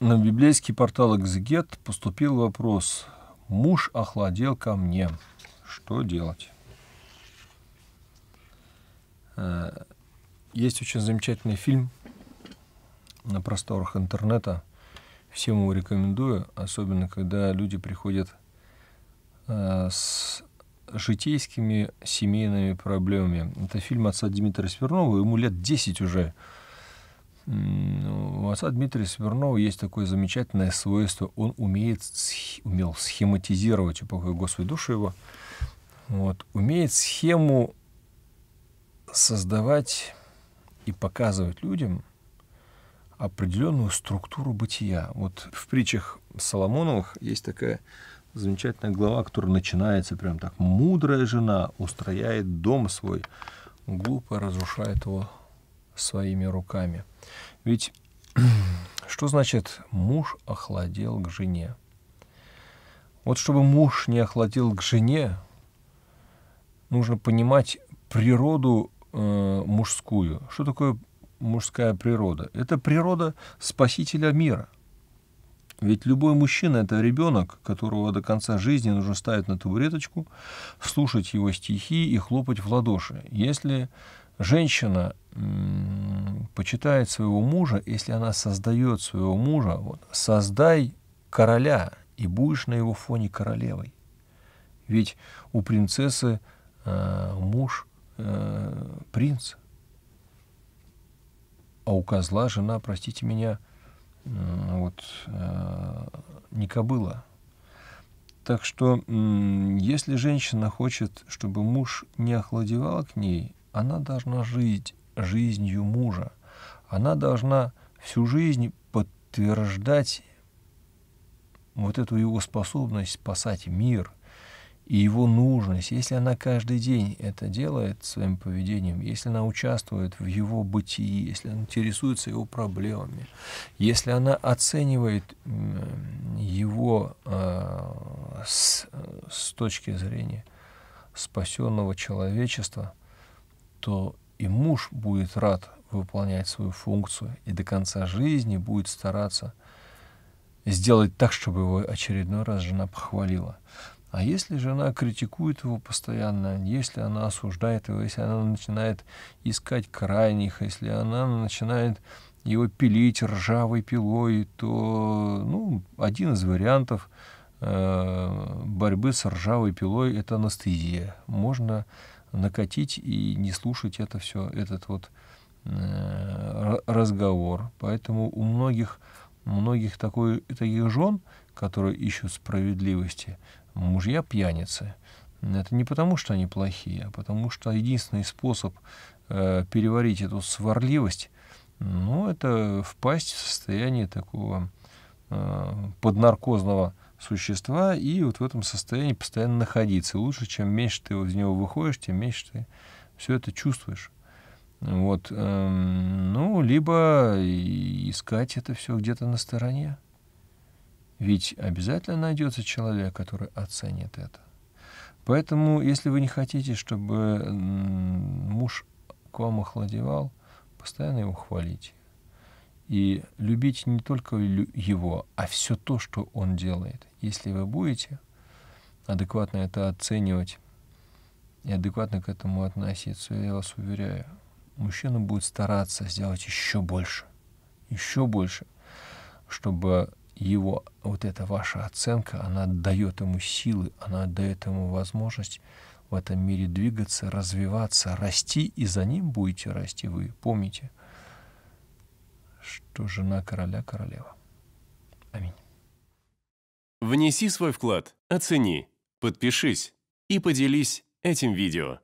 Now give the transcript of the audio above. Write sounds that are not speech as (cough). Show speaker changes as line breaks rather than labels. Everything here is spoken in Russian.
На библейский портал «Экзегет» поступил вопрос «Муж охладел ко мне. Что делать?» э, Есть очень замечательный фильм на просторах интернета. Всем его рекомендую, особенно когда люди приходят э, с житейскими семейными проблемами. Это фильм отца Дмитрия Смирнова, ему лет 10 уже. У отца Дмитрия Смирнова есть такое замечательное свойство. Он умеет, умел схематизировать, упокой Господи душу его, вот, умеет схему создавать и показывать людям определенную структуру бытия. Вот в притчах Соломоновых есть такая замечательная глава, которая начинается прям так. «Мудрая жена устрояет дом свой, глупо разрушает его своими руками. Ведь (clears throat) что значит муж охладел к жене? Вот чтобы муж не охладел к жене, нужно понимать природу э, мужскую. Что такое мужская природа? Это природа спасителя мира. Ведь любой мужчина – это ребенок, которого до конца жизни нужно ставить на табуреточку, слушать его стихи и хлопать в ладоши. Если женщина почитает своего мужа, если она создает своего мужа, вот, создай короля, и будешь на его фоне королевой. Ведь у принцессы э, муж э, принц, а у козла жена, простите меня, э, вот э, не кобыла. Так что, э, если женщина хочет, чтобы муж не охладевал к ней, она должна жить жизнью мужа. Она должна всю жизнь подтверждать вот эту его способность спасать мир и его нужность. Если она каждый день это делает своим поведением, если она участвует в его бытии, если она интересуется его проблемами, если она оценивает его э, с, с точки зрения спасенного человечества, то и муж будет рад выполнять свою функцию и до конца жизни будет стараться сделать так, чтобы его очередной раз жена похвалила. А если жена критикует его постоянно, если она осуждает его, если она начинает искать крайних, если она начинает его пилить ржавой пилой, то ну, один из вариантов э, борьбы с ржавой пилой – это анестезия. Можно накатить и не слушать это все, этот вот э, разговор. Поэтому у многих, многих такой, таких жен, которые ищут справедливости, мужья пьяницы. Это не потому, что они плохие, а потому что единственный способ э, переварить эту сварливость, ну, это впасть в состояние такого э, поднаркозного существа и вот в этом состоянии постоянно находиться. Лучше, чем меньше ты из него выходишь, тем меньше ты все это чувствуешь. Вот, эм, ну, либо искать это все где-то на стороне. Ведь обязательно найдется человек, который оценит это. Поэтому, если вы не хотите, чтобы муж к вам охладевал, постоянно его хвалите и любить не только его, а все то, что он делает. Если вы будете адекватно это оценивать и адекватно к этому относиться, я вас уверяю, мужчина будет стараться сделать еще больше, еще больше, чтобы его вот эта ваша оценка, она дает ему силы, она дает ему возможность в этом мире двигаться, развиваться, расти, и за ним будете расти вы. Помните, что жена короля королева. Аминь. Внеси свой вклад, оцени, подпишись и поделись этим видео.